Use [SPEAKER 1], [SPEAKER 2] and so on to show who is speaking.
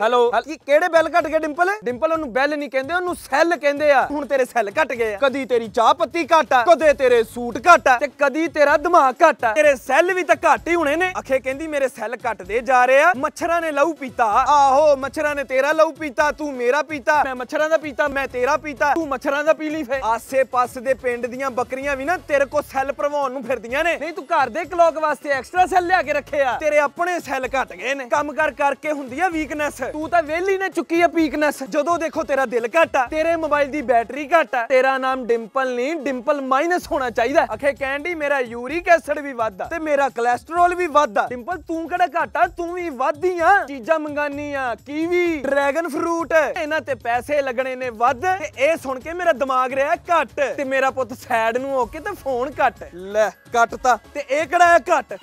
[SPEAKER 1] hello ਕੀ ਕਿਹੜੇ ਬੈਲ ਘਟ ਗਏ ਡਿੰਪਲ ਡਿੰਪਲ ਉਹਨੂੰ ਬੈਲ ਨਹੀਂ ਕਹਿੰਦੇ ਉਹਨੂੰ ਸੈੱਲ ਕਹਿੰਦੇ ਆ ਹੁਣ ਤੇਰੇ ਸੈੱਲ ਘਟ ਗਏ ਆ ਕਦੀ ਤੇਰੀ ਚਾਹ ਪੱਤੀ ਘਟ ਆ ਕਦੇ ਤੇਰੇ ਸੂਟ ਘਟ ਆ ਤੇ ਕਦੀ ਤੇਰਾ ਦਿਮਾਗ ਘਟ ਆ ਤੇਰੇ ਸੈੱਲ ਵੀ ਤਾਂ ਘਟ ਹੀ ਹੋਣੇ ਨੇ ਅਖੇ ਕਹਿੰਦੀ ਮੇਰੇ ਸੈੱਲ ਘਟਦੇ ਜਾ ਰਹੇ ਆ ਮੱਛਰਾਂ ਨੇ ਲਹੂ ਪੀਤਾ ਆਹੋ ਮੱਛਰਾਂ ਨੇ ਤੇਰਾ ਲਹੂ ਪੀਤਾ ਤੂੰ ਮੇਰਾ ਪੀਤਾ ਮੈਂ ਮੱਛਰਾਂ ਦਾ ਪੀਤਾ ਮੈਂ ਤੇਰਾ ਪੀਤਾ ਤੂੰ ਮੱਛਰਾਂ ਦਾ ਪੀ ਲਈ ਫੇ ਆਸੇ-ਪਾਸੇ ਦੇ ਪਿੰਡ ਦੀਆਂ ਬੱਕਰੀਆਂ ਵੀ ਨਾ ਤੇਰੇ ਕੋ ਸੈੱਲ ਭਰਵਾਉਣ ਨੂੰ ਫਿਰਦੀਆਂ ਨੇ ਨਹੀਂ ਤੂੰ ਘਰ ਦੇ ਕਲੌਕ ਵਾਸਤੇ ਐਕਸਟਰਾ ਸੈੱਲ ਲਿਆ ਕੇ ਰੱਖਿਆ ਤੇਰੇ ਆਪਣੇ ਸੈੱਲ ਘਟ ਗਏ ਨੇ ਕੰਮ ਕਰ ਕਰਕੇ ਹੁੰਦੀ ਆ ਵੀਕਨੈਸ ਤੂੰ ਤਾਂ ਵੇਲੀ ਨੇ ਚੁੱਕੀ ਆ ਪੀਕਨੈਸ ਜਦੋਂ ਦੇਖੋ ਤੇਰਾ ਦਿਲ ਘਟਾ ਤੇਰੇ ਮੋਬਾਈਲ ਦੀ ਬੈਟਰੀ ਘਟਾ ਤੇਰਾ ਨਾਮ ਡਿੰਪਲ ਨਹੀਂ ਡਿੰਪਲ ਮਾਈਨਸ ਹੋਣਾ ਚਾਹੀਦਾ ਅਖੇ ਕੈਂਡੀ ਮੇਰਾ ਯੂਰਿਕ ਐਸਿਡ ਵੀ ਵੱਧਦਾ ਤੇ ਮੇਰਾ ਕੋਲੇਸਟ੍ਰੋਲ ਵੀ ਵੱਧਦਾ ਡਿੰਪਲ ਤੂੰ ਕਿਹੜਾ ਘਟਾ ਤੂੰ ਵੀ ਵੱਧਦੀ ਆ ਚੀਜ਼ਾਂ ਮੰਗਾਨੀ ਆ ਕੀਵੀ ਡਰੈਗਨ ਫਰੂਟ ਇਹਨਾਂ ਤੇ ਪੈਸੇ ਲੱਗਣੇ ਨੇ ਵੱਧ ਤੇ ਇਹ ਸੁਣ ਕੇ ਮੇਰਾ ਦਿਮਾਗ ਰਿਹਾ ਘਟ ਤੇ ਮੇਰਾ ਪੁੱਤ ਸਾਈਡ ਨੂੰ ਹੋ ਕੇ ਤੇ ਫੋਨ ਘਟ ਲੈ ਘਟਤਾ ਤੇ ਇਹ ਕਿਹੜਾ ਹੈ ਘਟ